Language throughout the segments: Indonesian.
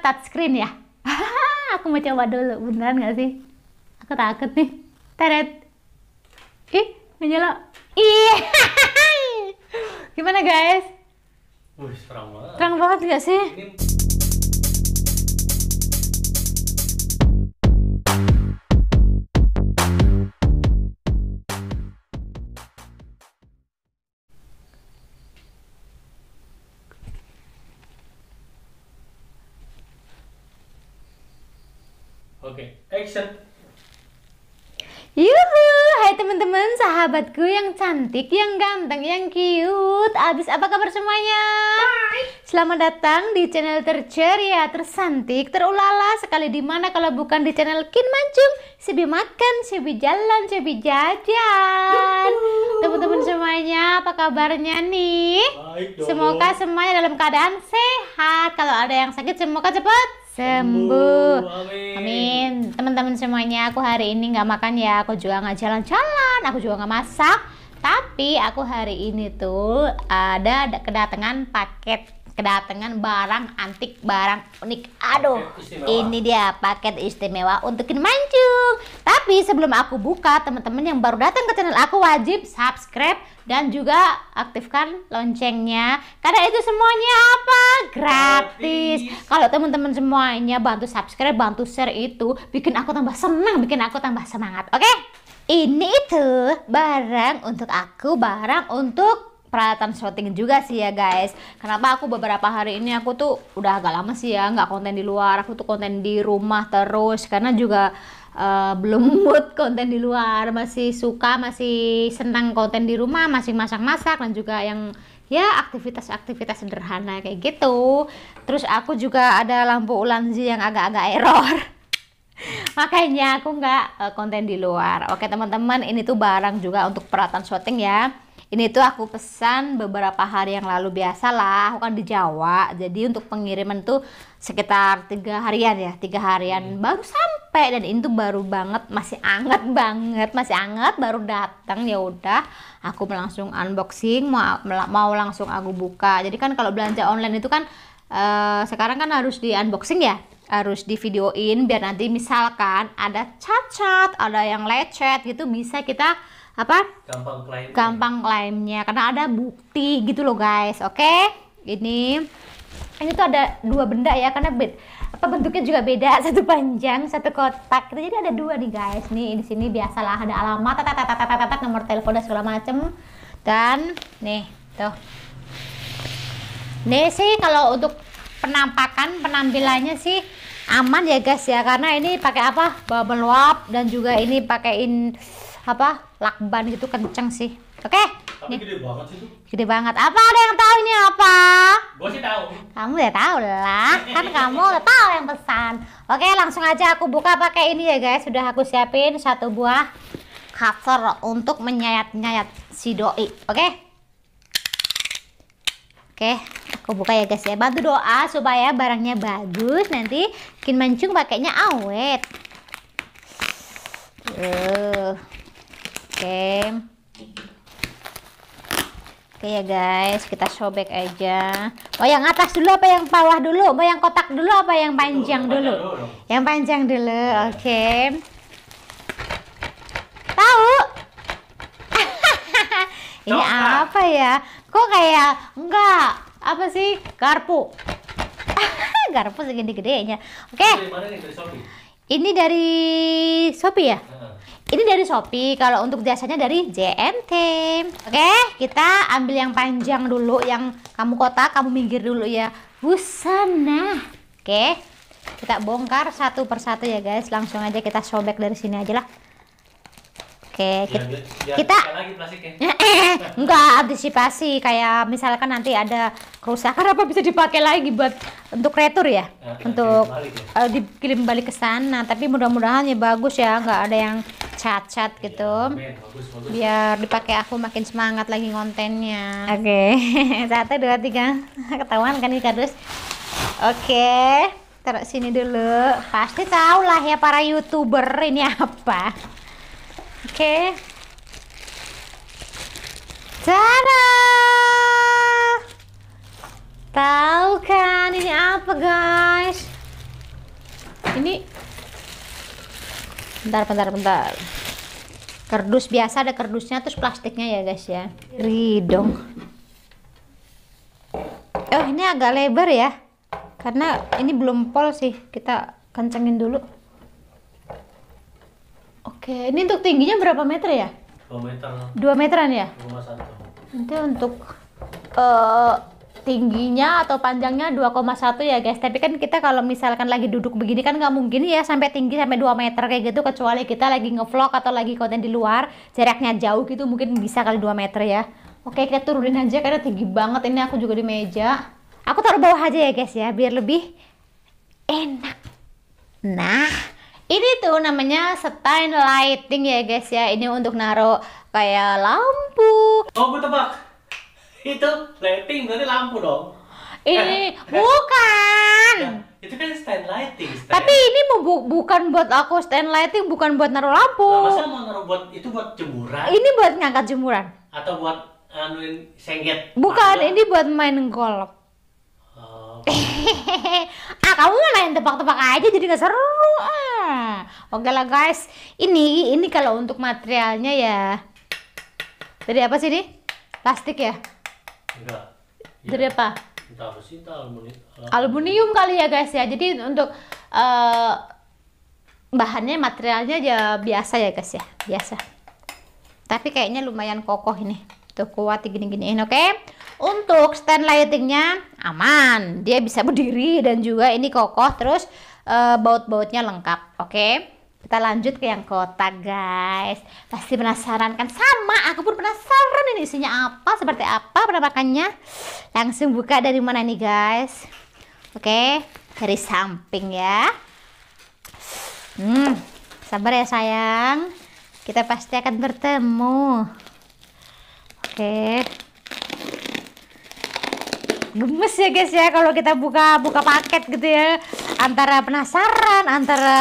touchscreen ya aku mau coba dulu beneran gak sih aku takut nih teret ih menyala ih gimana guys Wih, terang banget. Terang banget gak sih? Ini... sahabatku yang cantik, yang ganteng, yang cute. Abis apa kabar semuanya? Bye. Selamat datang di channel terceria, ya, tersantik, terulala sekali di mana kalau bukan di channel Kin Mancung. Sebi makan, sebi jalan, sebi jajan. Teman-teman semuanya, apa kabarnya nih? Baik Semoga semuanya dalam keadaan sehat. Kalau ada yang sakit, semoga cepat sembuh. Amin. Amin. Teman-teman semuanya, aku hari ini nggak makan ya. Aku juga nggak jalan-jalan. Aku juga nggak masak. Tapi aku hari ini tuh ada kedatangan paket kedatangan barang antik, barang unik. Aduh, ini dia paket istimewa untuk mancung. Tapi sebelum aku buka, teman-teman yang baru datang ke channel aku wajib subscribe dan juga aktifkan loncengnya. Karena itu semuanya apa? Gratis. Gratis. Kalau teman-teman semuanya bantu subscribe, bantu share itu bikin aku tambah senang, bikin aku tambah semangat. Oke? Okay? Ini itu barang untuk aku, barang untuk peralatan syuting juga sih ya guys. Kenapa aku beberapa hari ini aku tuh udah agak lama sih ya nggak konten di luar, aku tuh konten di rumah terus karena juga uh, belum mood konten di luar, masih suka, masih senang konten di rumah, masih masak-masak dan juga yang ya aktivitas-aktivitas sederhana kayak gitu terus aku juga ada lampu ulanzi yang agak-agak error makanya aku nggak eh, konten di luar oke teman-teman ini tuh barang juga untuk peralatan syuting ya ini tuh aku pesan beberapa hari yang lalu biasalah, aku kan di Jawa. Jadi untuk pengiriman tuh sekitar tiga harian ya, tiga harian hmm. baru sampai dan itu baru banget, masih anget banget, masih anget baru datang ya udah. Aku langsung unboxing, mau mau langsung aku buka. Jadi kan kalau belanja online itu kan uh, sekarang kan harus di unboxing ya harus di videoin biar nanti misalkan ada cacat, ada yang lecet gitu bisa kita apa gampang klaimnya karena ada bukti gitu loh guys oke okay? ini ini tuh ada dua benda ya karena bed apa bentuknya juga beda satu panjang satu kotak gitu. jadi ada dua nih guys nih di sini biasalah ada alamat tata nomor telepon dan segala macem dan nih tuh nih sih kalau untuk penampakan penampilannya sih aman ya guys ya karena ini pakai apa bubble wrap dan juga ini pakaiin apa lakban gitu kenceng sih oke okay? ini. gede banget Gede banget. Apa ada yang tahu ini apa? Gue sih tahu. Kamu ya tahu lah. Kan kamu udah tahu yang pesan. Oke, langsung aja aku buka pakai ini ya guys. Sudah aku siapin satu buah cover untuk menyayat-nyayat si doi. Oke? Oke, aku buka ya guys ya. Bantu doa supaya barangnya bagus. Nanti Kin Mancung pakainya awet. Uh. Oke. Oke ya guys, kita sobek aja. Oh, yang atas dulu apa yang bawah dulu? Mau yang kotak dulu apa yang panjang dulu? Yang panjang dulu. Oke. Tahu? Ini apa ya? Kok kayak enggak apa sih? Garpu. garpu segini gedenya. Oke. Ini dari Shopee ya? Ini dari Shopee, kalau untuk jasanya dari JMT. Oke, kita ambil yang panjang dulu, yang kamu kotak, kamu minggir dulu ya. Busana. Oke, kita bongkar satu persatu ya guys. Langsung aja kita sobek dari sini aja lah. Oke, iya, kita, ya, kita lagi enggak antisipasi kayak misalkan nanti ada kerusakan apa bisa dipakai lagi buat untuk retur ya, ya untuk balik ya. Eh, dikirim balik ke sana. Tapi mudah-mudahan ya bagus ya, enggak ada yang cacat ya, gitu. Iya, amin, bagus, bagus. Biar dipakai aku makin semangat lagi kontennya. Oke, satu dua tiga ketahuan kan ini kardus. Oke, taruh sini dulu. Pasti tahu lah ya para youtuber ini apa. Oke. Okay. Tada! Tahu kan ini apa, guys? Ini Bentar, bentar, bentar. Kardus biasa ada kardusnya terus plastiknya ya, guys ya. Ridong. Oh, ini agak lebar ya. Karena ini belum pol sih. Kita kencengin dulu. Oke, ini untuk tingginya berapa meter ya? Dua meter. Dua meteran ya? 2,1. Nanti untuk uh, tingginya atau panjangnya 2,1 ya guys. Tapi kan kita kalau misalkan lagi duduk begini kan nggak mungkin ya sampai tinggi sampai 2 meter kayak gitu. Kecuali kita lagi ngevlog atau lagi konten di luar. Jaraknya jauh gitu mungkin bisa kali 2 meter ya. Oke, kita turunin aja karena tinggi banget. Ini aku juga di meja. Aku taruh bawah aja ya guys ya, biar lebih enak. Nah, ini tuh namanya stand lighting ya guys ya. Ini untuk naruh kayak lampu. Oh, gue tebak. Itu lighting berarti lampu dong. Ini eh, eh. bukan. Ya, itu kan stand lighting. Stand. Tapi ini bu bukan buat aku stand lighting, bukan buat naruh lampu. Nah, masa mau naruh buat itu buat jemuran? Ini buat ngangkat jemuran. Atau buat anuin sengket? Bukan, Malah. ini buat main golf. Oh, ah kamu main tebak-tebak aja jadi gak seru oke lah guys ini ini kalau untuk materialnya ya dari apa sih ini plastik ya enggak ya. apa entah besi entah aluminium aluminium kali ya guys ya jadi untuk uh, bahannya materialnya ya biasa ya guys ya biasa tapi kayaknya lumayan kokoh ini tuh kuat gini-giniin oke okay? untuk stand lightingnya aman dia bisa berdiri dan juga ini kokoh terus uh, baut-bautnya lengkap. Oke. Okay? Kita lanjut ke yang kotak, guys. Pasti penasaran kan? Sama, aku pun penasaran ini isinya apa, seperti apa penampakannya. Langsung buka dari mana nih, guys? Oke, okay, dari samping ya. Hmm, sabar ya sayang. Kita pasti akan bertemu. Oke. Okay. Gemes ya guys ya kalau kita buka buka paket gitu ya antara penasaran antara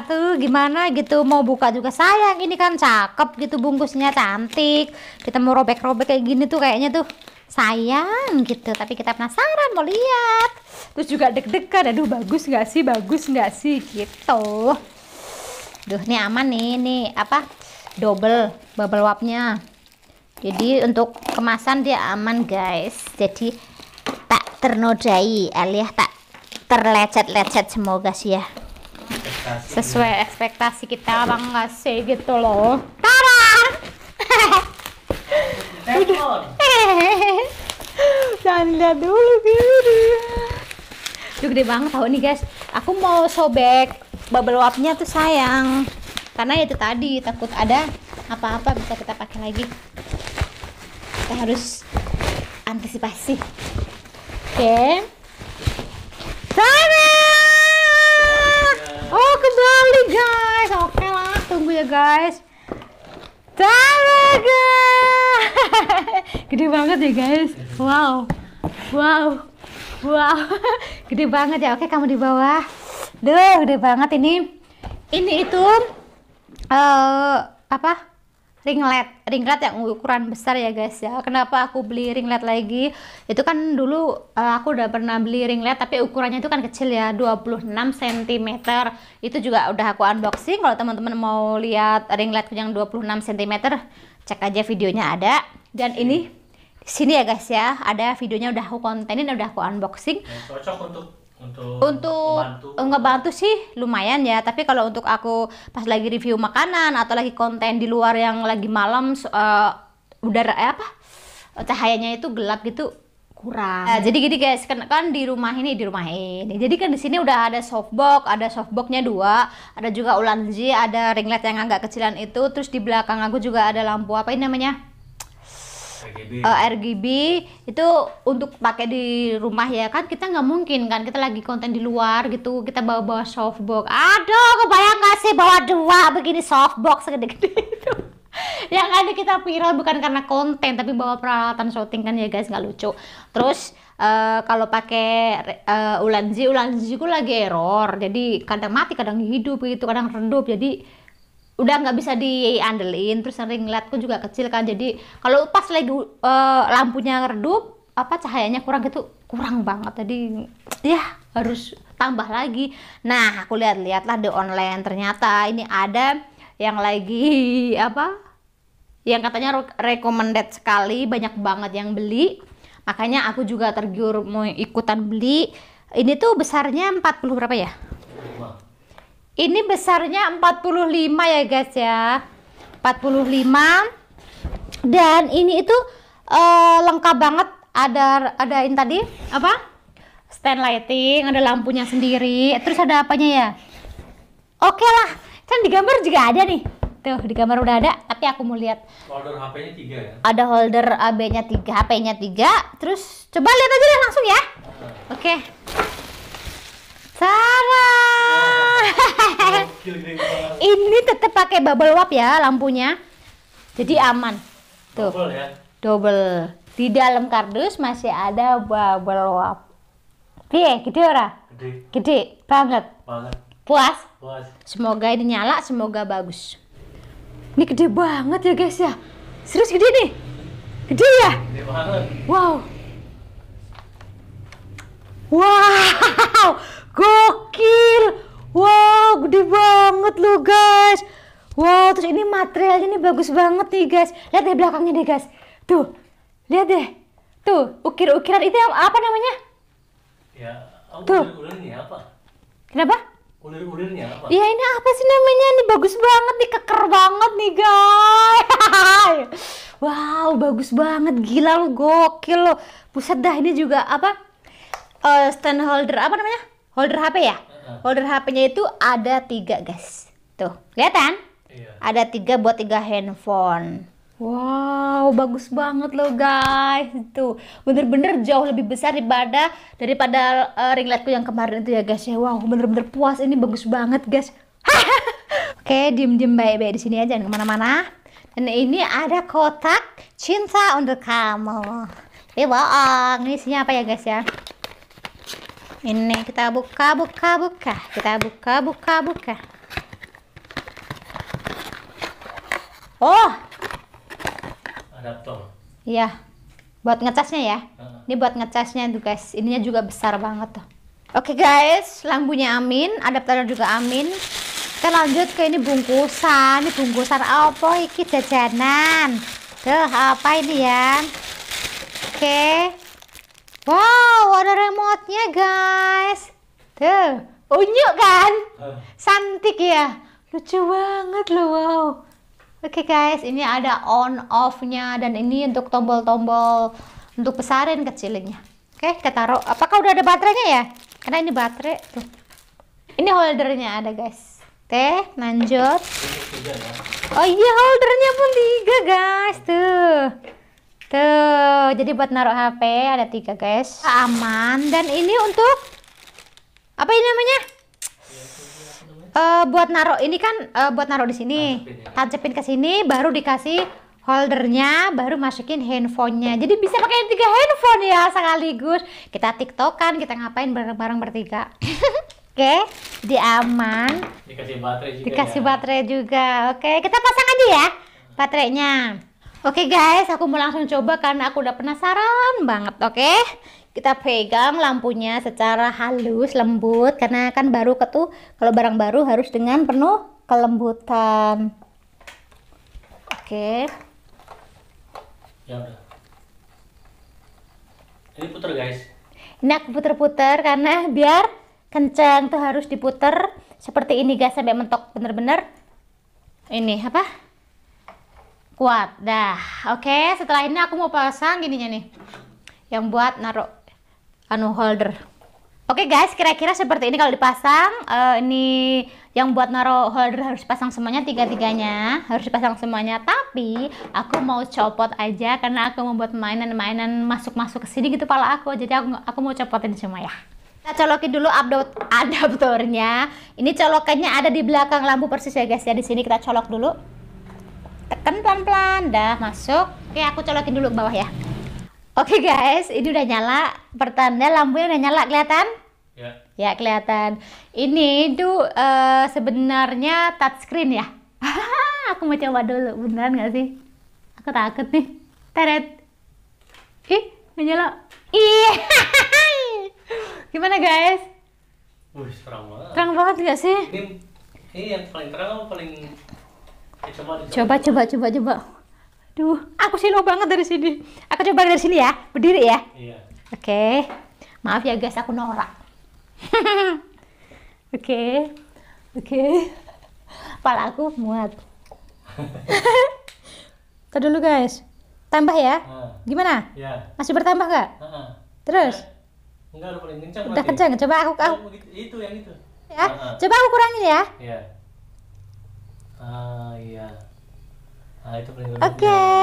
atau gimana gitu mau buka juga sayang ini kan cakep gitu bungkusnya cantik kita mau robek-robek kayak gini tuh kayaknya tuh sayang gitu tapi kita penasaran mau lihat terus juga deg-degan aduh bagus nggak sih bagus nggak sih gitu duh ini aman nih ini apa double bubble wrapnya jadi untuk kemasan dia aman guys jadi tak ternodai alias tak terlecet-lecet semoga sih ya ekspektasi sesuai ini. ekspektasi kita bang ngasih gitu loh Tara jangan lihat dulu biru Duh, gede banget tahu nih guys aku mau sobek bubble wrapnya tuh sayang karena itu tadi takut ada apa-apa bisa kita pakai lagi kita harus antisipasi oke okay. guys banget, gede banget ya guys wow wow wow gede banget ya oke kamu di bawah Duh, gede banget ini ini itu uh, apa ringlet ringlet yang ukuran besar ya guys ya kenapa aku beli ringlet lagi itu kan dulu eh, aku udah pernah beli ringlet tapi ukurannya itu kan kecil ya 26 cm itu juga udah aku unboxing kalau teman-teman mau lihat ringlet yang 26 cm cek aja videonya ada dan ini sini ya guys ya ada videonya udah aku kontenin udah aku unboxing cocok untuk untuk, untuk ngebantu. ngebantu sih lumayan ya tapi kalau untuk aku pas lagi review makanan atau lagi konten di luar yang lagi malam uh, udara eh, apa cahayanya itu gelap gitu kurang. Nah, jadi gini guys, kan, kan di rumah ini di rumah ini. Jadi kan di sini udah ada softbox, ada softboxnya dua, ada juga ulanji, ada ringlet yang agak kecilan itu. Terus di belakang aku juga ada lampu apa ini namanya? RGB. Uh, eh, RGB itu untuk pakai di rumah ya kan kita nggak mungkin kan kita lagi konten di luar gitu kita bawa-bawa softbox aduh kebayang nggak sih bawa dua begini softbox segede-gede itu yang ada kita viral bukan karena konten tapi bawa peralatan syuting kan ya guys nggak lucu terus Uh, kalau pakai uh, ulanzi ulanzi gue lagi error jadi kadang mati kadang hidup gitu kadang redup jadi udah nggak bisa diandelin terus sering ngeliatku juga kecil kan jadi kalau pas lagi uh, lampunya redup apa cahayanya kurang gitu kurang banget tadi ya harus tambah lagi nah aku lihat-lihatlah di online ternyata ini ada yang lagi apa yang katanya recommended sekali banyak banget yang beli makanya aku juga tergiur mau ikutan beli ini tuh besarnya 40 berapa ya ini besarnya 45 ya guys ya 45 dan ini itu uh, lengkap banget ada ini tadi apa stand lighting ada lampunya sendiri terus ada apanya ya oke okay lah kan di gambar juga ada nih tuh di gambar udah ada tapi aku mau lihat holder HP-nya tiga ya ada holder AB-nya 3 HP-nya 3 terus coba lihat aja deh langsung ya nah. oke okay. Sara, Ini tetap pakai bubble wrap ya lampunya. Jadi aman. Tuh. Double ya. Double. Di dalam kardus masih ada bubble wrap. Piye, gede ora? Gede. Gede banget. Banget. Puas? Puas. Semoga ini nyala, semoga bagus. Ini gede banget ya guys ya. Serius gede nih. Gede ya? Gede banget. Wow. Wow. Gokil. Wow, gede banget lu guys. Wow, terus ini materialnya ini bagus banget nih guys. Lihat deh belakangnya deh guys. Tuh, lihat deh. Tuh, ukir-ukiran itu yang apa namanya? Ya, Tuh. ulir ya, apa? Kenapa? Ulir-ulirnya apa? Iya, ini apa sih namanya? Ini bagus banget nih, keker banget nih guys. wow, bagus banget. Gila lo, gokil lo. Pusat dah, ini juga apa? Uh, eh, stand holder apa namanya? holder HP ya holder HP-nya itu ada tiga guys tuh kelihatan iya. ada tiga buat tiga handphone Wow, bagus banget loh guys. Itu bener-bener jauh lebih besar daripada daripada uh, eh, lightku yang kemarin itu ya guys ya. Wow, bener-bener puas ini bagus banget guys. Oke, diem-diem baik-baik di sini aja jangan kemana-mana. Dan ini ada kotak cinta untuk kamu. Ini iya, bohong, ini isinya apa ya guys ya? ini kita buka buka buka kita buka buka buka oh adaptor iya buat ngecasnya ya ini buat ngecasnya tuh guys ininya juga besar banget tuh oke okay, guys lampunya amin adaptornya juga amin kita lanjut ke ini bungkusan ini bungkusan apa ini jajanan tuh apa ini ya oke okay. Wow, ada remote-nya guys. Tuh, unyu kan? Santik ya. Lucu banget loh, wow. Oke okay, guys, ini ada on off-nya dan ini untuk tombol-tombol untuk besarin kecilnya. Oke, okay, kita taruh. Apakah udah ada baterainya ya? Karena ini baterai tuh. Ini holdernya ada guys. Teh, lanjut. Ya. Oh iya, holdernya pun tiga guys tuh. Tuh, jadi buat naruh HP ada tiga guys. Aman. Dan ini untuk apa ini namanya? Uh, buat naruh ini kan uh, buat naruh di sini, ya. tancepin ke sini, baru dikasih holdernya, baru masukin handphonenya. Jadi bisa pakai tiga handphone ya sekaligus. Kita tiktokan, kita ngapain bareng-bareng bertiga. Oke, okay, Dikasih baterai juga. Dikasih ya. baterai juga. Oke, okay, kita pasang aja ya baterainya. Oke okay guys, aku mau langsung coba karena aku udah penasaran banget, oke? Okay? Kita pegang lampunya secara halus, lembut karena kan baru ketu kalau barang baru harus dengan penuh kelembutan. Oke. Okay. Ya udah. Ini puter guys. Ini aku puter-puter karena biar kencang tuh harus diputer seperti ini guys sampai mentok bener-bener. Ini apa? kuat dah oke setelah ini aku mau pasang gininya nih yang buat naruh anu holder oke guys kira-kira seperti ini kalau dipasang uh, ini yang buat naruh holder harus pasang semuanya tiga-tiganya harus dipasang semuanya tapi aku mau copot aja karena aku mau buat mainan-mainan masuk-masuk ke sini gitu pala aku jadi aku aku mau copotin semua ya kita colokin dulu update adaptornya ini colokannya ada di belakang lampu persis ya guys ya di sini kita colok dulu tekan pelan-pelan dah masuk oke aku colokin dulu ke bawah ya oke guys ini udah nyala pertanda lampunya udah nyala kelihatan ya ya kelihatan ini itu uh, sebenarnya touchscreen ya aku mau coba dulu beneran gak sih aku takut nih teret ih menyala Iya. gimana guys Wih, terang banget. Terang banget gak sih? Ini, ini yang paling terang paling Eh, coba, coba, coba, coba. Duh, aku silau banget dari sini. Aku coba dari sini ya, berdiri ya. Iya. Oke. Okay. Maaf ya guys, aku norak. Oke. Oke. Pala aku muat. Tadi dulu guys. Tambah ya. Ah. Gimana? Ya. Masih bertambah gak Terus? Iya. Enggak, udah paling kencang. Udah kencang. Coba aku, aku... Oh, itu yang itu. Ya. Coba aku kurangin ya. Iya. Ah, iya nah itu paling oke okay.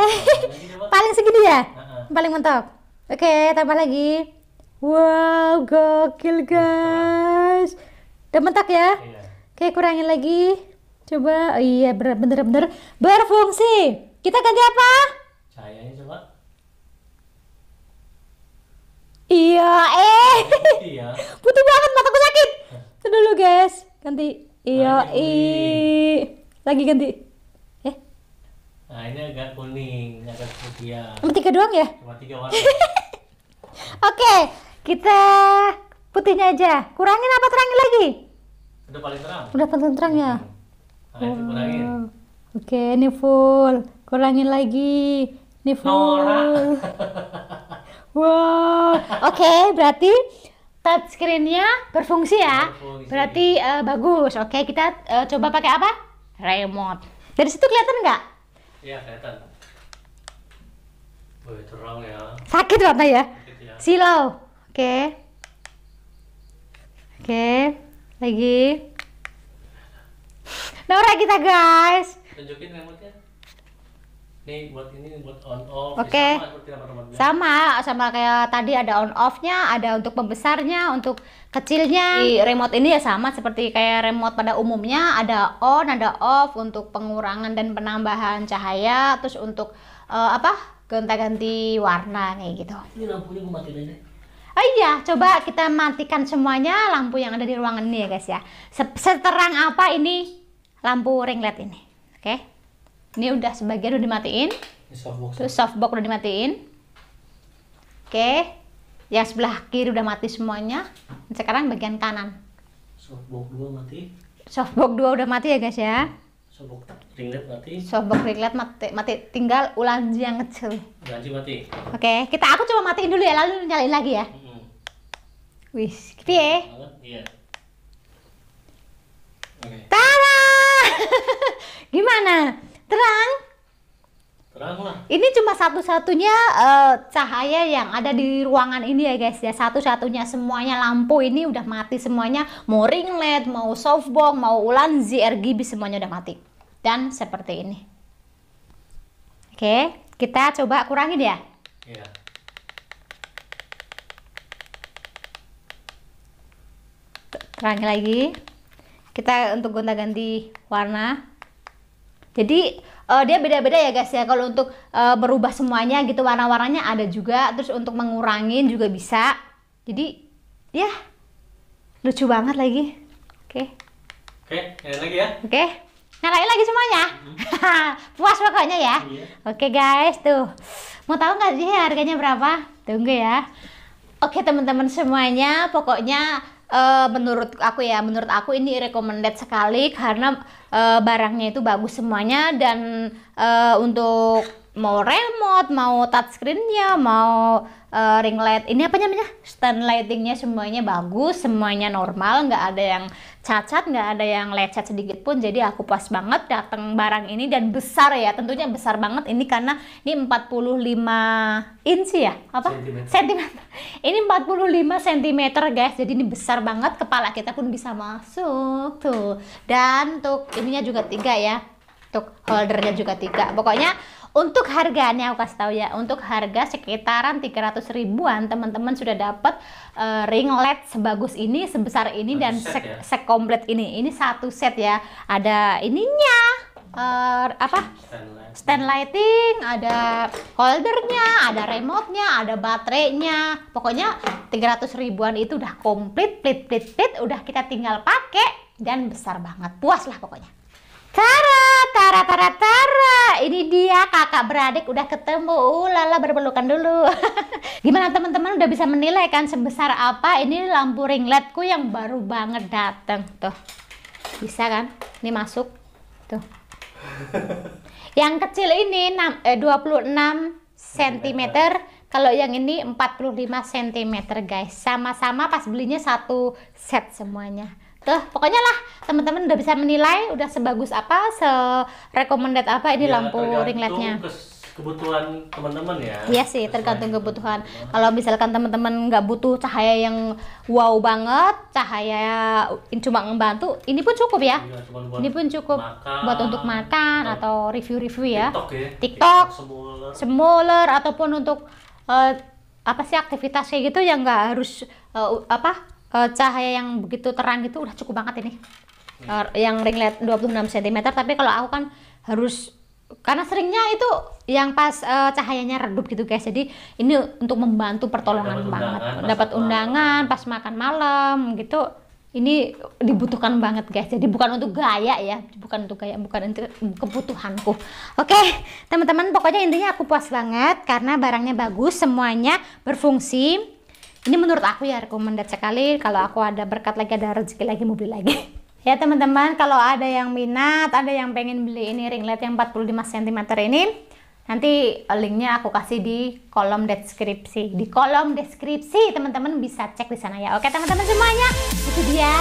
paling segini ya uh-huh. paling mentok oke okay, tambah lagi wow gokil guys udah mentok ya iya. oke kurangin lagi coba oh, iya bener bener bener berfungsi kita ganti apa cahayanya coba iya eh ya. butuh banget mataku sakit Itu dulu guys ganti iya i lagi ganti eh nah ini agak kuning agak putih. cuma tiga doang ya cuma tiga warna oke kita putihnya aja kurangin apa terangin lagi udah paling terang udah paling terang ya hmm. nah, hmm. oke okay, ini full kurangin lagi ini full wow oke okay, berarti touchscreennya berfungsi ya berfungsi. berarti uh, bagus oke okay, kita uh, coba pakai apa remote. Dari situ kelihatan nggak? Iya kelihatan. Wih, terang ya. Sakit warna ya? Sakit ya. Silau. Oke. Okay. Oke. Okay. Lagi. Nora kita guys. Tunjukin remote-nya. Eh, oke. Okay. sama, sama sama kayak tadi ada on offnya, ada untuk pembesarnya, untuk kecilnya. Di remote ini ya sama seperti kayak remote pada umumnya ada on, ada off untuk pengurangan dan penambahan cahaya, terus untuk uh, apa? gonta-ganti warna kayak gitu. Ini lampunya gue matiin aja. Oh iya, coba kita matikan semuanya lampu yang ada di ruangan ini ya guys ya. Seterang apa ini lampu ring ringlet ini, oke? Okay? ini udah sebagian udah dimatiin softbox. terus softbox udah dimatiin oke yang sebelah kiri udah mati semuanya sekarang bagian kanan softbox dua mati softbox dua udah mati ya guys ya softbox ringlet mati softbox ringlet mati, mati. tinggal ulanji yang kecil ulanji mati oke kita aku coba matiin dulu ya lalu nyalain lagi ya mm -hmm. wis ya iya Okay. Tara! Gimana? terang terang lah ini cuma satu-satunya uh, cahaya yang ada di ruangan ini ya guys ya satu-satunya semuanya lampu ini udah mati semuanya mau ring led, mau softbox mau ulan ZRGB semuanya udah mati dan seperti ini oke kita coba kurangin ya yeah. terangin lagi kita untuk gonta-ganti warna jadi uh, dia beda-beda ya guys ya. Kalau untuk uh, eh, berubah semuanya gitu warna-warnanya ada juga. Terus untuk mengurangin juga bisa. Jadi ya lucu banget lagi. Oke. Okay. Oke, okay, lagi ya. Oke. Okay. Nyalain lagi semuanya. Mm-hmm. Puas pokoknya ya. Iya. Oke okay, guys, tuh. Mau tahu nggak sih harganya berapa? Tunggu ya. Oke okay, teman-teman semuanya, pokoknya uh, menurut aku ya, menurut aku ini recommended sekali karena uh, barangnya itu bagus semuanya dan uh, untuk mau remote, mau touchscreennya, mau uh, ring light, ini apa namanya stand lightingnya semuanya bagus, semuanya normal, nggak ada yang cacat nggak ada yang lecet sedikit pun jadi aku puas banget datang barang ini dan besar ya tentunya besar banget ini karena ini 45 inci ya apa sentimeter ini 45 cm guys jadi ini besar banget kepala kita pun bisa masuk tuh dan untuk ininya juga tiga ya untuk holdernya juga tiga pokoknya untuk harganya, aku kasih tahu ya, untuk harga sekitaran 300 ribuan teman-teman sudah dapat uh, led sebagus ini, sebesar ini satu dan se ya? sekomplit ini. Ini satu set ya. Ada ininya uh, apa? Stand lighting, ada holdernya, ada remote-nya, ada baterainya. Pokoknya 300 ribuan itu udah komplit, plit plit plit udah kita tinggal pakai dan besar banget. Puas lah pokoknya. kakak beradik udah ketemu, uh, lala berpelukan dulu. Gimana teman-teman udah bisa menilai kan sebesar apa ini lampu ring ringletku yang baru banget dateng tuh. Bisa kan? Ini masuk. Tuh. Yang kecil ini 6, eh, 26 cm, kalau yang ini 45 cm guys. Sama-sama pas belinya satu set semuanya tuh pokoknya lah teman-teman udah bisa menilai udah sebagus apa serekomended apa ini ya, lampu ringletnya kebutuhan teman-teman ya iya sih tergantung kebutuhan oh. kalau misalkan teman-teman nggak butuh cahaya yang wow banget cahaya cuma membantu ini pun cukup ya, ya ini pun cukup makan, buat untuk makan atau review-review ya TikTok, ya. TikTok, TikTok smaller ataupun untuk uh, apa sih aktivitas kayak gitu yang nggak harus uh, apa uh, cahaya yang begitu terang gitu udah cukup banget ini hmm. uh, yang ring light 26 cm tapi kalau aku kan harus karena seringnya itu yang pas uh, cahayanya redup gitu guys jadi ini untuk membantu pertolongan dapat banget undangan, dapat undangan pas makan malam gitu ini dibutuhkan banget guys jadi bukan untuk gaya ya bukan untuk gaya bukan untuk kebutuhanku oke okay, teman-teman pokoknya intinya aku puas banget karena barangnya bagus semuanya berfungsi ini menurut aku ya recommended sekali kalau aku ada berkat lagi ada rezeki lagi mobil lagi. ya teman-teman, kalau ada yang minat, ada yang pengen beli ini ringlet yang 45 cm ini, nanti eh, linknya aku kasih di kolom deskripsi. Di kolom deskripsi teman-teman bisa cek di sana ya. Oke teman-teman semuanya, itu dia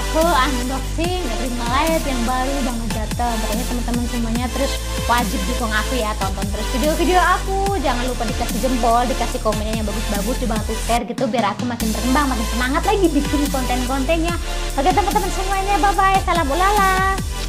aku unboxing dari Malaysia yang baru banget datang pokoknya teman-teman semuanya terus wajib dukung aku ya tonton terus video-video aku jangan lupa dikasih jempol dikasih komennya yang bagus-bagus dibantu share gitu biar aku makin berkembang makin semangat lagi bikin konten-kontennya oke teman-teman semuanya bye bye salam ulala